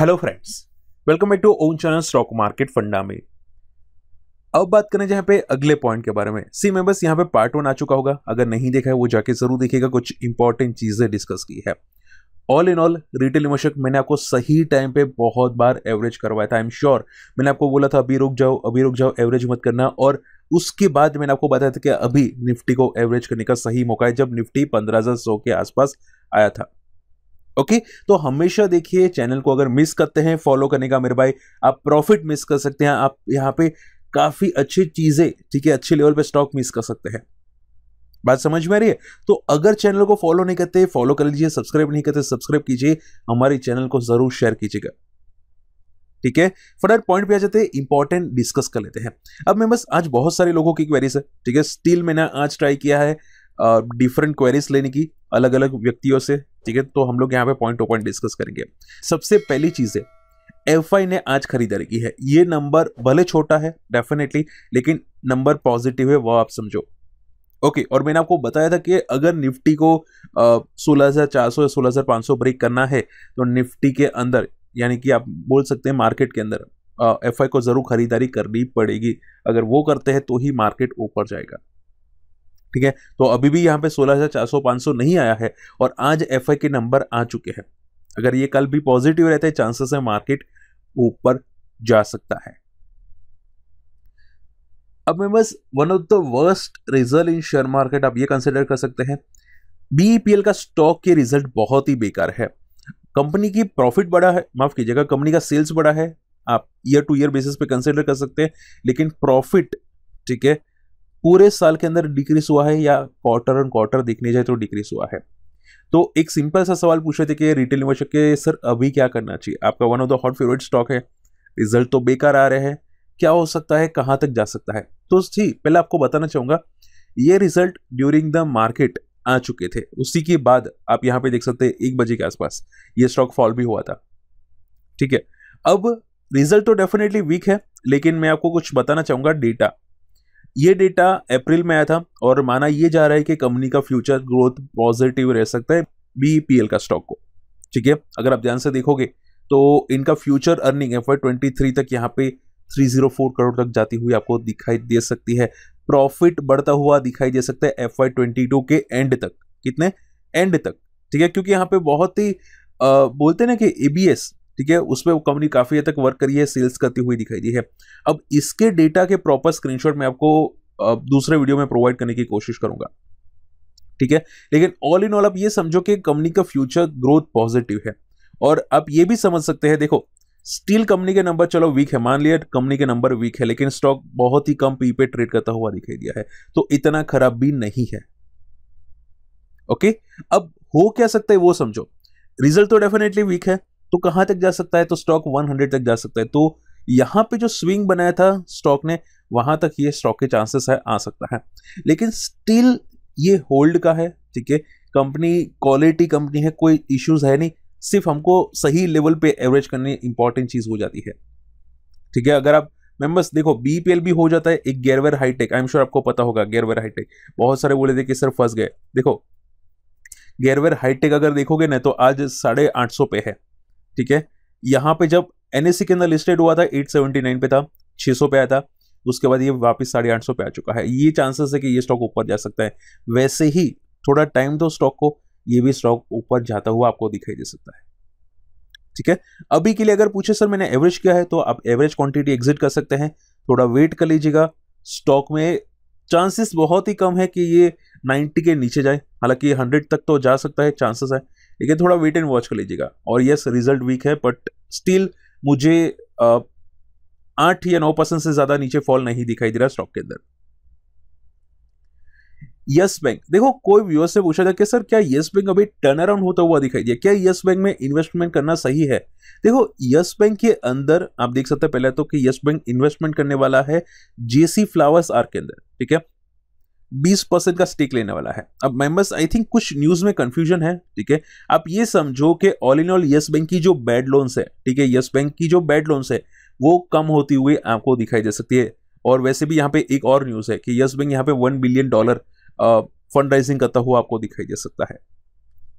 hello friends welcome back to own channel stock market funda में अब बात करें जहाँ पे अगले पॉइंट के बारे में सी बस यहाँ पे पार्ट वन आ चुका होगा अगर नहीं देखा है वो जाके जरूर देखिएगा कुछ इंपॉर्टेंट चीज़ें डिस्कस की है ऑल इन ऑल रिटेल इमोशक मैंने आपको सही टाइम पे बहुत बार एवरेज करवाया था आई एम श्योर मैंने आपको बोला था अभी रुक जाओ अभी रुक जाओ एवरेज मत करना और उसके बाद मैंने आपको बताया था कि अभी निफ्टी को एवरेज करने का सही मौका है जब निफ्टी पंद्रह के आसपास आया था ओके तो हमेशा देखिए चैनल को अगर मिस करते हैं फॉलो करने का मेरे भाई आप प्रॉफिट मिस कर सकते हैं आप यहाँ पे काफ़ी अच्छी चीज़ें ठीक है अच्छे लेवल पे स्टॉक मिस कर सकते हैं बात समझ में आ रही है तो अगर चैनल को फॉलो नहीं करते फॉलो कर लीजिए सब्सक्राइब नहीं करते सब्सक्राइब कीजिए हमारे चैनल को ज़रूर शेयर कीजिएगा ठीक है फटाफट पॉइंट पे आ जाते हैं इंपॉर्टेंट डिस्कस कर लेते हैं अब मैं बस आज बहुत सारे लोगों की क्वेरीज है ठीक है स्टील मैंने आज ट्राई किया है डिफरेंट क्वेरीज लेने की अलग अलग व्यक्तियों से ठीक है तो हम लोग यहाँ पे पॉइंट टू पॉइंट डिस्कस करेंगे सबसे पहली चीज़ है एफ ने आज खरीदारी की है ये नंबर भले छोटा है डेफिनेटली लेकिन नंबर पॉजिटिव है वह आप समझो ओके okay, और मैंने आपको बताया था कि अगर निफ्टी को सोलह हज़ार चार सौ या सोलह हज़ार सौ ब्रेक करना है तो निफ्टी के अंदर यानी कि आप बोल सकते हैं मार्केट के अंदर एफ को ज़रूर खरीदारी करनी पड़ेगी अगर वो करते हैं तो ही मार्केट ऊपर जाएगा ठीक है तो अभी भी यहाँ पे सोलह हज़ार चार सौ पाँच सौ नहीं आया है और आज एफ के नंबर आ चुके हैं अगर ये कल भी पॉजिटिव रहते हैं चांसेस है मार्केट ऊपर जा सकता है अब मैं बस one of the worst result in share market आप ये कंसिडर कर सकते हैं बीईपीएल e का स्टॉक के रिजल्ट बहुत ही बेकार है कंपनी की प्रॉफिट बड़ा है माफ कीजिएगा कंपनी का सेल्स बड़ा है आप ईयर टू ईयर बेसिस पे कंसिडर कर सकते हैं लेकिन प्रॉफिट ठीक है पूरे साल के अंदर डिक्रीज हुआ है या क्वार्टर ऑन क्वार्टर देखने जाए तो डिक्रीज हुआ है तो एक सिंपल सा सवाल पूछ रहे थे कि रिटेल निवेशक के सर अभी क्या करना चाहिए आपका one of the hot favourite stock है रिजल्ट तो बेकार आ रहे हैं क्या हो सकता है कहाँ तक जा सकता है तो जी पहले आपको बताना चाहूँगा ये रिजल्ट ड्यूरिंग द मार्केट आ चुके थे उसी के बाद आप यहाँ पे देख सकते हैं एक बजे के आसपास ये स्टॉक फॉल भी हुआ था ठीक है अब रिजल्ट तो डेफिनेटली वीक है लेकिन मैं आपको कुछ बताना चाहूँगा डेटा ये डेटा अप्रैल में आया था और माना ये जा रहा है कि कंपनी का फ्यूचर ग्रोथ पॉजिटिव रह सकता है बीपीएल का स्टॉक को ठीक है अगर आप ध्यान से देखोगे तो इनका future earning F twenty three तक यहाँ पे 304 करोड़ तक जाती हुई आपको दिखाई दे सकती है प्रॉफिट बढ़ता हुआ दिखाई दे सकता है एफ ट्वेंटी टू के एंड तक कितने एंड तक ठीक है क्योंकि यहाँ पे बहुत ही आ, बोलते ना कि एबीएस ठीक है उसमें वो कंपनी काफ़ी हद तक वर्क करी है सेल्स करती हुई दिखाई दी है अब इसके डेटा के प्रॉपर स्क्रीनशॉट मैं आपको दूसरे वीडियो में प्रोवाइड करने की कोशिश करूंगा ठीक है लेकिन ऑल इन ऑल आप ये समझो कि कंपनी का फ्यूचर ग्रोथ पॉजिटिव है और आप ये भी समझ सकते हैं देखो स्टील कंपनी के नंबर चलो वीक है मान लिया कंपनी के नंबर वीक है लेकिन स्टॉक बहुत ही कम पी पे ट्रेड करता हुआ दिखाई दिया है तो इतना खराब भी नहीं है ओके अब हो क्या सकता है वो समझो रिजल्ट तो डेफिनेटली वीक है तो कहां तक जा सकता है तो स्टॉक 100 तक जा सकता है तो यहां पे जो स्विंग बनाया था स्टॉक ने वहां तक ये स्टॉक के चांसेस है आ सकता है लेकिन स्टिल ये होल्ड का है ठीक है कंपनी क्वालिटी कंपनी है कोई इश्यूज है नहीं सिर्फ हमको सही लेवल पे एवरेज करने इंपॉर्टेंट चीज़ हो जाती है ठीक है अगर आप मेंबर्स देखो बीपीएल भी हो जाता है एक Garware Hitech I am sure आपको पता होगा गेरवेर हाईटेक बहुत सारे बोले थे कि सर फंस गए देखो गेरवेर हाईटेक अगर देखोगे ना तो आज साढ़े आठ सौ पे है ठीक है यहाँ पे जब एन के अंदर लिस्टेड हुआ था 879 पे था 600 पे आया था उसके बाद ये वापस साढ़े आठ पे आ चुका है ये चांसेस है कि ये स्टॉक ऊपर जा सकता है वैसे ही थोड़ा टाइम दो स्टॉक को ये भी स्टॉक ऊपर जाता हुआ आपको दिखाई दे सकता है ठीक है अभी के लिए अगर पूछे सर मैंने एवरेज किया है तो आप एवरेज क्वांटिटी एग्जिट कर सकते हैं थोड़ा वेट कर लीजिएगा स्टॉक में चांसेस बहुत ही कम है कि ये 90 के नीचे जाए हालांकि 100 तक तो जा सकता है चांसेस है लेकिन थोड़ा वेट एंड वॉच कर लीजिएगा और यस रिजल्ट वीक है बट स्टिल मुझे आठ या नौ परसेंट से ज़्यादा नीचे फॉल नहीं दिखाई दे रहा स्टॉक के अंदर यस बैंक देखो कोई व्यूअर से पूछा था कि सर क्या यस बैंक अभी टर्न अराउंड होता हुआ दिखाई दिया क्या यस बैंक में इन्वेस्टमेंट करना सही है देखो यस बैंक के अंदर आप देख सकते हैं पहले तो कि यस बैंक इन्वेस्टमेंट करने वाला है जेसी फ्लावर्स आर्क के अंदर ठीक है बीस परसेंट का स्टेक लेने वाला है अब मेंबर्स आई थिंक कुछ न्यूज़ में कंफ्यूजन है ठीक है आप ये समझो कि all in all Yes Bank की जो बैड लोन्स है ठीक है यस बैंक की जो बैड लोन्स है वो कम होती हुई आपको दिखाई दे सकती है और वैसे भी यहाँ पे एक और न्यूज़ है कि यस बैंक यहाँ पे one billion dollar fund raising करता हुआ आपको दिखाई दे सकता है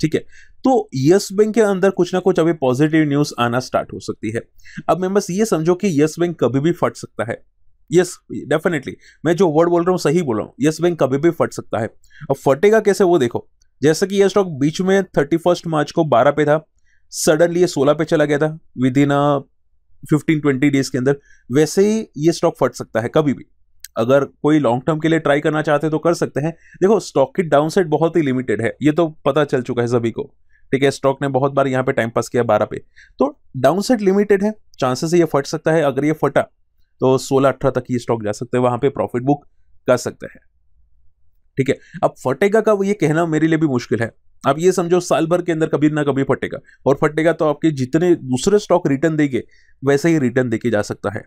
ठीक है तो यस बैंक के अंदर कुछ ना कुछ अभी पॉजिटिव न्यूज आना स्टार्ट हो सकती है अब मैं बस ये समझो कि यस बैंक कभी भी फट सकता है यस डेफिनेटली मैं जो वर्ड बोल रहा हूँ सही बोल रहा हूँ यस बैंक कभी भी फट सकता है अब फटेगा कैसे वो देखो जैसे कि यह स्टॉक बीच में थर्टी फर्स्ट मार्च को बारह पे था सडनली ये सोलह पे चला गया था within fifteen twenty days के अंदर वैसे ही ये स्टॉक फट सकता है कभी भी अगर कोई लॉन्ग टर्म के लिए ट्राई करना चाहते तो कर सकते हैं देखो स्टॉक की डाउन साइड बहुत ही लिमिटेड है ये तो पता चल चुका है सभी को ठीक है स्टॉक ने बहुत बार यहाँ पे टाइम पास किया बारह पे तो डाउन साइड लिमिटेड है चांसेस ये फट सकता है अगर ये फटा तो सोलह अठारह तक ये स्टॉक जा सकते हैं वहां पे प्रॉफिट बुक कर सकते हैं ठीक है अब फटेगा का ये कहना मेरे लिए भी मुश्किल है आप ये समझो साल भर के अंदर कभी ना कभी फटेगा और फटेगा तो आपके जितने दूसरे स्टॉक रिटर्न देंगे वैसे ही रिटर्न देके जा सकता है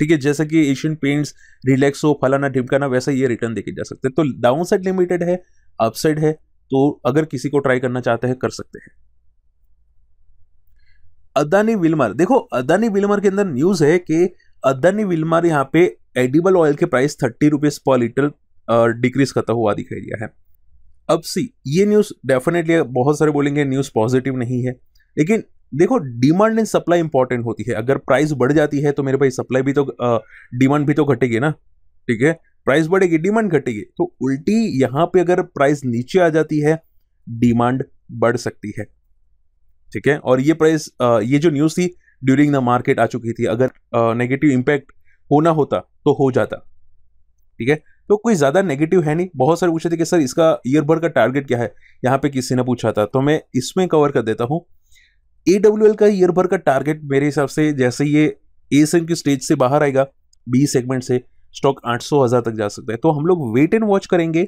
ठीक है जैसे कि एशियन पेंट्स हो फलाना ढिमकाना वैसे ये रिटर्न देके जा सकते हैं तो डाउन साइड लिमिटेड है अपसाइड है तो अगर किसी को ट्राई करना चाहते हैं कर सकते हैं अदानी विलमर देखो अदानी विलमर के अंदर न्यूज है कि अदानी विलमार यहाँ पे एडिबल ऑयल के price thirty rupees per litre decrease करता हुआ दिखाई दिया है अब सी ये न्यूज़ डेफिनेटली बहुत सारे बोलेंगे न्यूज़ पॉजिटिव नहीं है लेकिन देखो डिमांड एंड सप्लाई इंपॉर्टेंट होती है अगर प्राइस बढ़ जाती है तो मेरे भाई सप्लाई भी तो डिमांड भी तो घटेगी ना ठीक है प्राइस बढ़ेगी डिमांड घटेगी तो उल्टी यहां पे अगर प्राइस नीचे आ जाती है डिमांड बढ़ सकती है ठीक है और ये प्राइस ये जो न्यूज़ थी ड्यूरिंग द मार्केट आ चुकी थी अगर नेगेटिव इम्पैक्ट होना होता तो हो जाता ठीक है तो कोई ज़्यादा नेगेटिव है नहीं बहुत सारे पूछे थे कि सर इसका ईयर भर का टारगेट क्या है यहाँ पे किसी ने पूछा था तो मैं इसमें कवर कर देता हूँ ए डब्ल्यू एल का ईयर भर का टारगेट मेरे हिसाब से जैसे ये ए सेम की स्टेज से बाहर आएगा बी सेगमेंट से स्टॉक आठ सौ हज़ार तक जा सकता है तो हम लोग वेट एंड वॉच करेंगे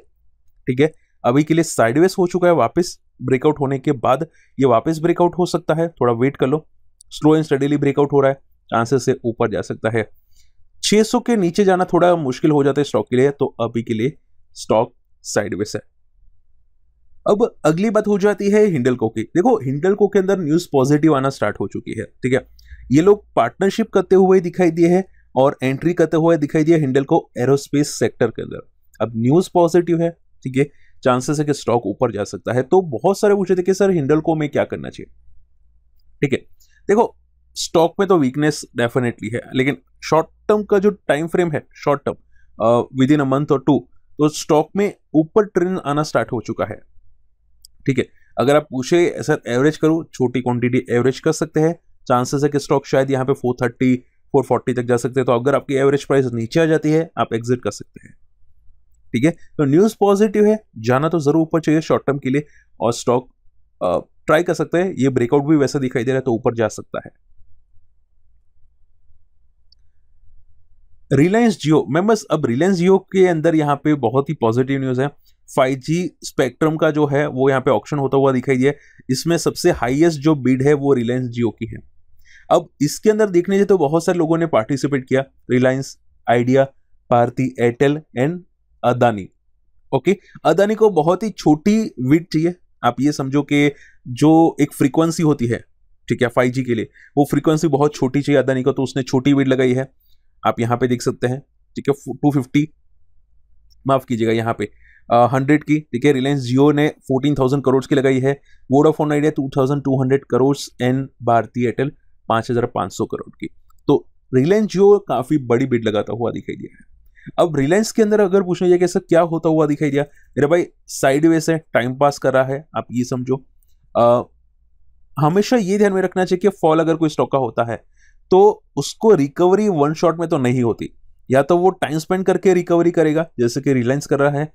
ठीक है अभी के लिए साइडवेज हो चुका है वापस ब्रेकआउट होने के बाद ये वापस ब्रेकआउट हो सकता है थोड़ा वेट कर लो स्लो एंड स्टडीली ब्रेकआउट हो रहा है चांसेस से ऊपर जा सकता है 600 के नीचे जाना थोड़ा मुश्किल हो जाता है स्टॉक के लिए तो अभी के लिए स्टॉक साइडवेस है अब अगली बात हो जाती है हिंडलको की देखो हिंडलको के अंदर न्यूज पॉजिटिव आना स्टार्ट हो चुकी है ठीक है ये लोग पार्टनरशिप करते हुए दिखाई दिए हैं और एंट्री करते हुए दिखाई दिया हिंडलको एरोस्पेस सेक्टर के अंदर अब न्यूज पॉजिटिव है ठीक है चांसेस है कि स्टॉक ऊपर जा सकता है तो बहुत सारे पूछे थे कि सर हिंडलको में क्या करना चाहिए ठीक है देखो स्टॉक में तो वीकनेस डेफिनेटली है लेकिन शॉर्ट टर्म का जो टाइम फ्रेम है short term within a month और टू तो स्टॉक में ऊपर ट्रेंड आना स्टार्ट हो चुका है ठीक है अगर आप पूछे सर एवरेज करो छोटी क्वांटिटी एवरेज कर सकते हैं चांसेस है कि स्टॉक शायद यहाँ पे 430, 440 तक जा सकते हैं तो अगर आपकी एवरेज प्राइस नीचे आ जाती है आप एग्जिट कर सकते हैं ठीक है तो न्यूज़ पॉजिटिव है जाना तो ज़रूर ऊपर चाहिए शॉर्ट टर्म के लिए और स्टॉक ट्राई कर सकते हैं ये ब्रेकआउट भी वैसा दिखाई दे रहा है तो ऊपर जा सकता है रिलायंस जियो मेम्बर्स अब रिलायंस जियो के अंदर यहाँ पे बहुत ही पॉजिटिव न्यूज़ है 5G स्पेक्ट्रम का जो है वो यहाँ पे ऑप्शन होता हुआ दिखाई दिया इसमें सबसे हाईएस्ट जो बीड है वो रिलायंस जियो की है अब इसके अंदर देखने जाए तो बहुत सारे लोगों ने पार्टिसिपेट किया Reliance Idea Bharti Airtel and Adani okay Adani को बहुत ही छोटी विड चाहिए आप ये समझो कि जो एक फ्रीक्वेंसी होती है ठीक है फाइव के लिए वो फ्रीक्वेंसी बहुत छोटी चाहिए अदानी को तो उसने छोटी वीड लगाई है आप यहाँ पे देख सकते हैं ठीक है टू फिफ्टी माफ़ कीजिएगा यहाँ पे हंड्रेड की ठीक है रिलायंस जियो ने फोर्टीन थाउजेंड करोड़ की लगाई है Vodafone Idea two thousand two hundred crore and भारतीय एयरटेल पांच हज़ार पांच सौ करोड़ की तो रिलायंस जियो काफ़ी बड़ी बिड लगाता हुआ दिखाई दिया है अब रिलायंस के अंदर अगर पूछने जाए कि क्या होता हुआ दिखाई दिया मेरा भाई साइडवेज है टाइम पास कर रहा है आप ये समझो आ, हमेशा ये ध्यान में रखना चाहिए कि फॉल अगर कोई स्टॉक का होता है तो उसको रिकवरी वन शॉट में तो नहीं होती या तो वो टाइम स्पेंड करके रिकवरी करेगा जैसे कि रिलायंस कर रहा है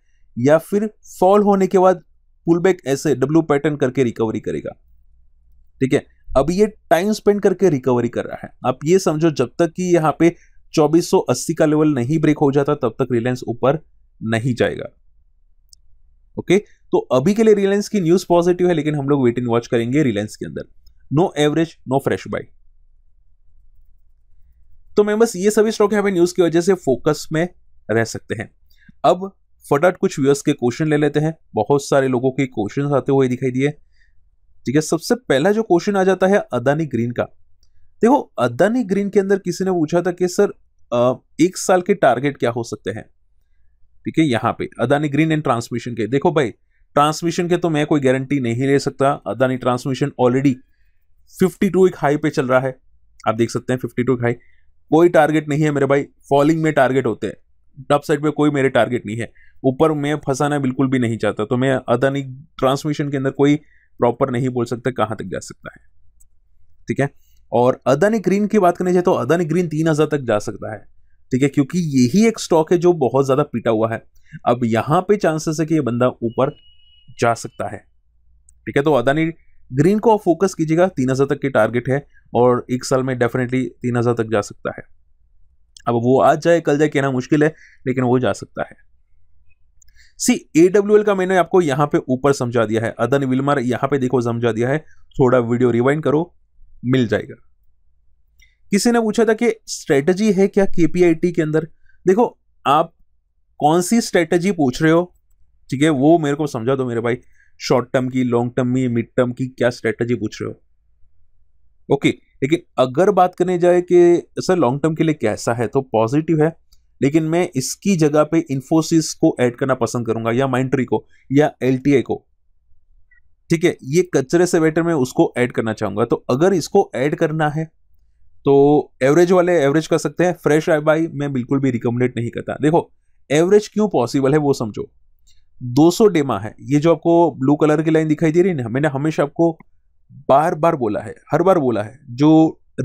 या फिर फॉल होने के बाद पुल बैक ऐसे डब्ल्यू पैटर्न करके रिकवरी करेगा ठीक है अब ये टाइम स्पेंड करके रिकवरी कर रहा है आप ये समझो जब तक कि यहाँ पे 2480 का लेवल नहीं ब्रेक हो जाता तब तक रिलायंस ऊपर नहीं जाएगा ओके तो अभी के लिए रिलायंस की न्यूज पॉजिटिव है लेकिन हम लोग वेट एंड वॉच करेंगे रिलायंस के अंदर no average no fresh buy तो मैं बस ये सभी स्टॉक है न्यूज की वजह से फोकस में रह सकते हैं अब फटाट कुछ व्यूअर्स के क्वेश्चन ले लेते हैं बहुत सारे लोगों के क्वेश्चन आते हुए दिखाई दिए ठीक है सबसे पहला जो क्वेश्चन आ जाता है अदानी ग्रीन का देखो अदानी ग्रीन के अंदर किसी ने पूछा था कि सर एक साल के टारगेट क्या हो सकते हैं ठीक है यहां पे अदानी ग्रीन एंड ट्रांसमिशन के देखो भाई ट्रांसमिशन के तो मैं कोई गारंटी नहीं ले सकता अदानी ट्रांसमिशन ऑलरेडी 52 एक हाई पे चल रहा है आप देख सकते हैं 52 एक हाई कोई टारगेट नहीं है मेरे भाई फॉलिंग में टारगेट होते हैं डब साइड पे कोई मेरे टारगेट नहीं है ऊपर मैं फंसाना बिल्कुल भी नहीं चाहता तो मैं अदानी ट्रांसमिशन के अंदर कोई प्रॉपर नहीं बोल सकता कहां तक जा सकता है ठीक है और अदानी ग्रीन की बात करनी चाहिए तो अदानी ग्रीन तीन हज़ार तक जा सकता है ठीक है क्योंकि यही एक स्टॉक है जो बहुत ज़्यादा पीटा हुआ है अब यहाँ पे चांसेस है कि ये बंदा ऊपर जा सकता है ठीक है तो अदानी ग्रीन को आप फोकस कीजिएगा तीन हज़ार तक की टारगेट है और एक साल में डेफिनेटली तीन हज़ार तक जा सकता है अब वो आज जाए कल जाए कहना मुश्किल है लेकिन वो जा सकता है सी ए डब्ल्यू एल का मैंने आपको यहाँ पे ऊपर समझा दिया है अदन विलमर यहाँ पे देखो समझा दिया है थोड़ा वीडियो रिवाइंड करो मिल जाएगा किसी ने पूछा था कि स्ट्रेटजी है क्या के के अंदर देखो आप कौन सी स्ट्रेटजी पूछ रहे हो ठीक है वो मेरे को समझा दो मेरे भाई शॉर्ट टर्म की लॉन्ग टर्म की मिड टर्म की क्या स्ट्रेटजी पूछ रहे हो ओके लेकिन अगर बात करने जाए कि सर लॉन्ग टर्म के लिए कैसा है तो पॉजिटिव है लेकिन मैं इसकी जगह पे इंफोसिस को ऐड करना पसंद करूंगा या माइंट्री को या एल को ठीक है ये कचरे से बेटर मैं उसको ऐड करना चाहूंगा तो अगर इसको ऐड करना है तो एवरेज वाले एवरेज कर सकते हैं फ्रेश बाई मैं बिल्कुल भी रिकमेंडेड नहीं करता देखो एवरेज क्यों पॉसिबल है वो समझो 200 डेमा है ये जो आपको ब्लू कलर की लाइन दिखाई दे रही है ना मैंने हमेशा आपको बार बार बोला है हर बार बोला है जो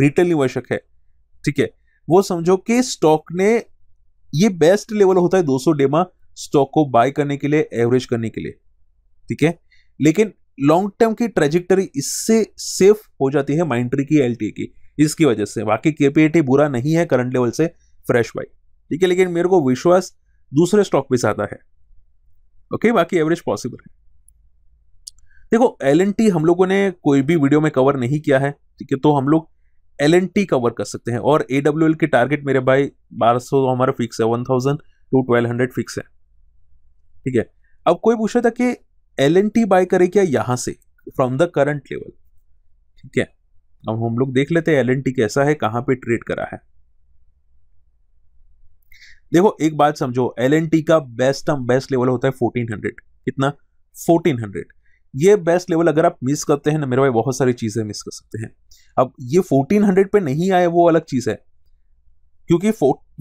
रिटेल निवेशक है ठीक है वो समझो कि स्टॉक ने ये बेस्ट लेवल होता है 200 डेमा स्टॉक को बाय करने के लिए एवरेज करने के लिए ठीक है लेकिन लॉन्ग टर्म की ट्रेजिक्टरी इससे सेफ हो जाती है माइंट्री की एल की इसकी वजह से बाकी के बुरा नहीं है करंट लेवल से फ्रेश बाई ठीक है लेकिन मेरे को विश्वास दूसरे स्टॉक पे ज्यादा है ओके बाकी एवरेज पॉसिबल है देखो एल हम लोगों ने कोई भी वीडियो में कवर नहीं किया है ठीक है तो हम लोग एल कवर कर सकते हैं और ए डब्ल्यू के टारगेट मेरे भाई बारह सौ तो हमारा फिक्स है वन टू ट्वेल्व फिक्स है ठीक है अब कोई पूछा था कि एल एन टी बाय करे क्या यहां से फ्रॉम द करंट लेवल ठीक है अब हम लोग देख लेते हैं एल एन टी कैसा है कहां पे ट्रेड करा है देखो एक बात समझो एल एन टी का बेस्ट बेस्ट लेवल होता है फोर्टीन हंड्रेड कितना फोर्टीन हंड्रेड ये बेस्ट लेवल अगर आप मिस करते हैं ना मेरे भाई बहुत सारी चीज़ें मिस कर सकते हैं अब ये फोर्टीन हंड्रेड पे नहीं आए वो अलग चीज़ है क्योंकि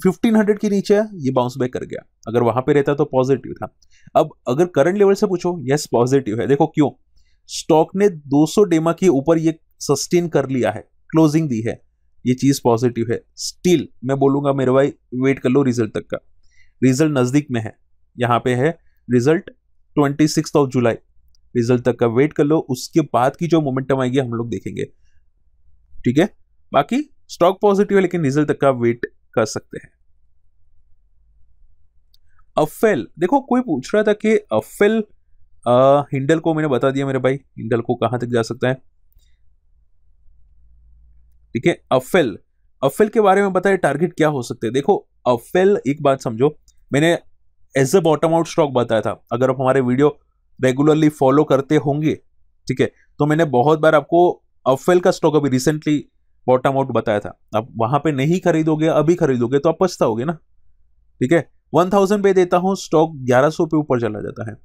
फिफ्टीन हंड्रेड के नीचे ये बाउंस बैक कर गया अगर वहां पे रहता तो पॉजिटिव था अब अगर करंट लेवल से पूछो यस पॉजिटिव है देखो क्यों स्टॉक ने 200 डेमा के ऊपर ये सस्टेन कर लिया है क्लोजिंग दी है ये चीज पॉजिटिव है स्टिल मैं बोलूंगा मेरे भाई वेट कर लो रिजल्ट तक का रिजल्ट नजदीक में है यहाँ पे है result twenty six of July result तक का वेट कर लो उसके बाद की जो मोमेंटम आएगी हम लोग देखेंगे ठीक है बाकी स्टॉक पॉजिटिव है लेकिन रिजल्ट तक का वेट कर सकते हैं अफेल देखो कोई पूछ रहा था कि अफेल हिंडल को मैंने बता दिया मेरे भाई हिंडल को कहां तक जा सकता है ठीक है अफेल अफेल के बारे में बताए टारगेट क्या हो सकते हैं देखो अफेल एक बात समझो मैंने as a bottom out stock बताया था अगर आप हमारे वीडियो रेगुलरली फॉलो करते होंगे ठीक है तो मैंने बहुत बार आपको अफेल का स्टॉक अभी रिसेंटली बॉटम आउट बताया था अब वहां पे नहीं खरीदोगे अभी खरीदोगे तो आप पछताओगे ना ठीक है वन थाउजेंड पे देता हूं स्टॉक ग्यारह सौ पे ऊपर चला जाता है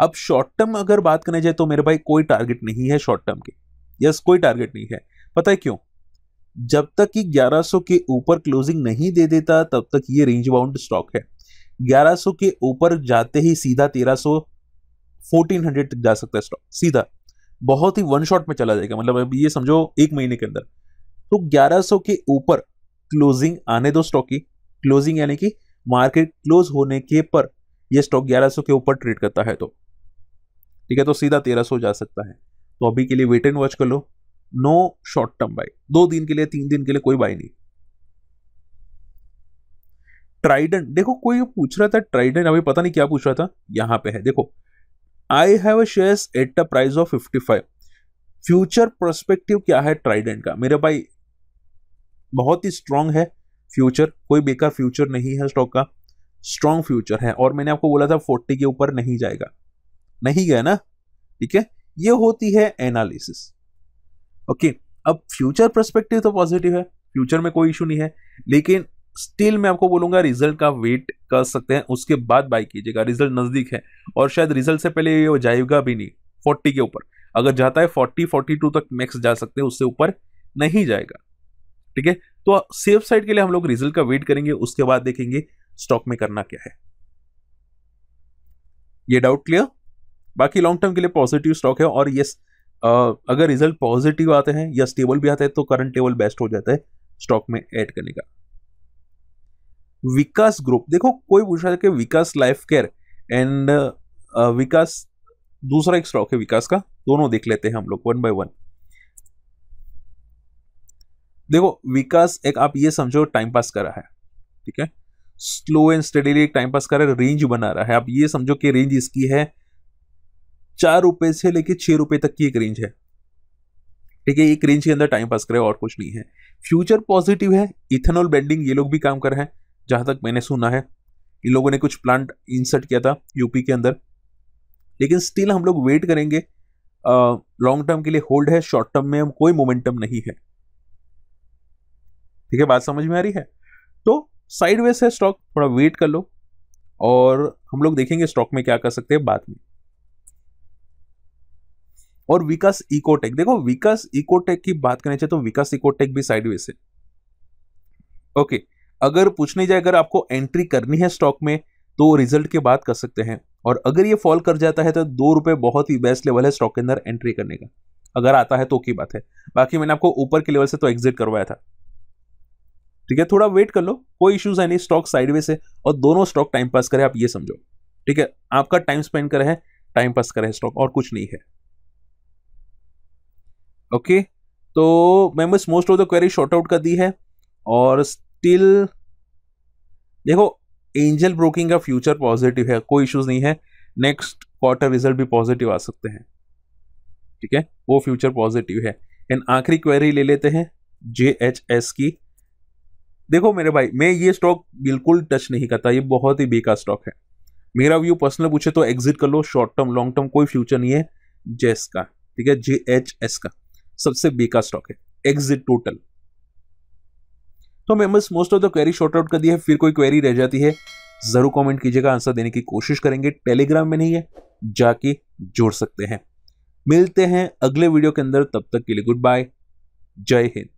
अब शॉर्ट टर्म अगर बात करने जाए तो मेरे भाई कोई टारगेट नहीं है शॉर्ट टर्म के यस कोई टारगेट नहीं है पता है क्यों जब तक कि 1100 के ऊपर क्लोजिंग नहीं दे देता तब तक ये रेंज बाउंड स्टॉक है 1100 के ऊपर जाते ही सीधा 1300 1400 तक जा सकता है स्टॉक सीधा बहुत ही वन शॉट में चला जाएगा मतलब अब ये समझो एक महीने के अंदर तो 1100 के ऊपर क्लोजिंग आने दो स्टॉक की क्लोजिंग यानी कि मार्केट क्लोज होने के पर यह स्टॉक 1100 के ऊपर ट्रेड करता है तो ठीक है तो सीधा 1300 जा सकता है तो अभी के लिए वेट एंड वॉच कर लो नो शॉर्ट टर्म बाई दो दिन के लिए तीन दिन के लिए कोई बाई नहीं ट्राइडेंट देखो कोई पूछ रहा था ट्राइडेंट अभी पता नहीं क्या पूछ रहा था यहां पे है देखो I have share at the price of 55 future prospective क्या है ट्राइडेंट का मेरे भाई बहुत ही स्ट्रांग है फ्यूचर कोई बेकार फ्यूचर नहीं है स्टॉक का स्ट्रांग फ्यूचर है और मैंने आपको बोला था फोर्टी के ऊपर नहीं जाएगा नहीं गया ना ठीक है ये होती है एनालिसिस ओके अब फ्यूचर परस्पेक्टिव तो पॉजिटिव है फ्यूचर में कोई इशू नहीं है लेकिन स्टिल मैं आपको बोलूंगा रिजल्ट का वेट कर सकते हैं उसके बाद बाई कीजिएगा रिजल्ट नज़दीक है और शायद रिजल्ट से पहले ये जाएगा भी नहीं फोर्टी के ऊपर अगर जाता है फोर्टी फोर्टी टू तक मैक्स जा सकते हैं उससे ऊपर नहीं जाएगा ठीक है तो सेफ साइड के लिए हम लोग रिजल्ट का वेट करेंगे उसके बाद देखेंगे स्टॉक में करना क्या है ये डाउट क्लियर बाकी लॉन्ग टर्म के लिए पॉजिटिव स्टॉक है और यस अगर रिजल्ट पॉजिटिव आते हैं या स्टेबल भी आते हैं तो करंट टेबल बेस्ट हो जाता है स्टॉक में ऐड करने का विकास ग्रुप देखो कोई पूछ रहा कि Vikas life care and Vikas दूसरा एक स्टॉक है विकास का दोनों देख लेते हैं हम लोग वन बाय वन देखो विकास एक आप ये समझो टाइम पास कर रहा है ठीक है स्लो एंड स्टडीली एक टाइम पास कर रेंज बना रहा है आप ये समझो कि रेंज इसकी है चार रुपए से लेके छः रुपए तक की एक रेंज है ठीक है एक रेंज के अंदर टाइम पास करे और कुछ नहीं है फ्यूचर पॉजिटिव है इथेनॉल ब्लेंडिंग ये लोग भी काम कर रहे हैं जहां तक मैंने सुना है इन लोगों ने कुछ प्लांट इंसर्ट किया था यूपी के अंदर लेकिन स्टिल हम लोग वेट करेंगे लॉन्ग टर्म के लिए होल्ड है शॉर्ट टर्म में हम कोई मोमेंटम नहीं है ठीक है बात समझ में आ रही है तो साइडवेज है स्टॉक थोड़ा वेट कर लो और हम लोग देखेंगे स्टॉक में क्या कर सकते हैं बाद में और विकास इकोटेक देखो विकास इकोटेक की बात करनी चाहिए तो विकास इकोटेक भी साइडवेज है ओके अगर पूछने जाए अगर आपको एंट्री करनी है स्टॉक में तो रिजल्ट के बाद कर सकते हैं और अगर ये फॉल कर जाता है तो दो रुपए बहुत ही बेस्ट लेवल है स्टॉक के अंदर एंट्री करने का अगर आता है तो की बात है बाकी मैंने आपको ऊपर के लेवल से तो एग्जिट करवाया था ठीक है थोड़ा वेट कर लो कोई इश्यूज है नहीं स्टॉक साइडवेज है और दोनों स्टॉक टाइम पास करें आप ये समझो ठीक है आपका टाइम स्पेंड करे है टाइम पास करे स्टॉक और कुछ नहीं है ओके तो बस most of the query sort out कर दी है और स्टिल देखो एंजल ब्रोकिंग का फ्यूचर पॉजिटिव है कोई इश्यूज नहीं है नेक्स्ट क्वार्टर रिजल्ट भी पॉजिटिव आ सकते हैं ठीक है वो फ्यूचर पॉजिटिव है एंड आखिरी क्वेरी ले लेते हैं जे एच एस की देखो मेरे भाई मैं ये स्टॉक बिल्कुल टच नहीं करता ये बहुत ही बेकार स्टॉक है मेरा व्यू पर्सनल पूछे तो एग्जिट कर लो शॉर्ट टर्म लॉन्ग टर्म कोई फ्यूचर नहीं है जेस का ठीक है जे एच एस का सबसे बेकार स्टॉक है एग्जिट टोटल तो बस most of the query sort out कर दी है फिर कोई क्वेरी रह जाती है जरूर कमेंट कीजिएगा आंसर देने की कोशिश करेंगे टेलीग्राम में नहीं है जाके जोड़ सकते हैं मिलते हैं अगले वीडियो के अंदर तब तक के लिए गुड बाय जय हिंद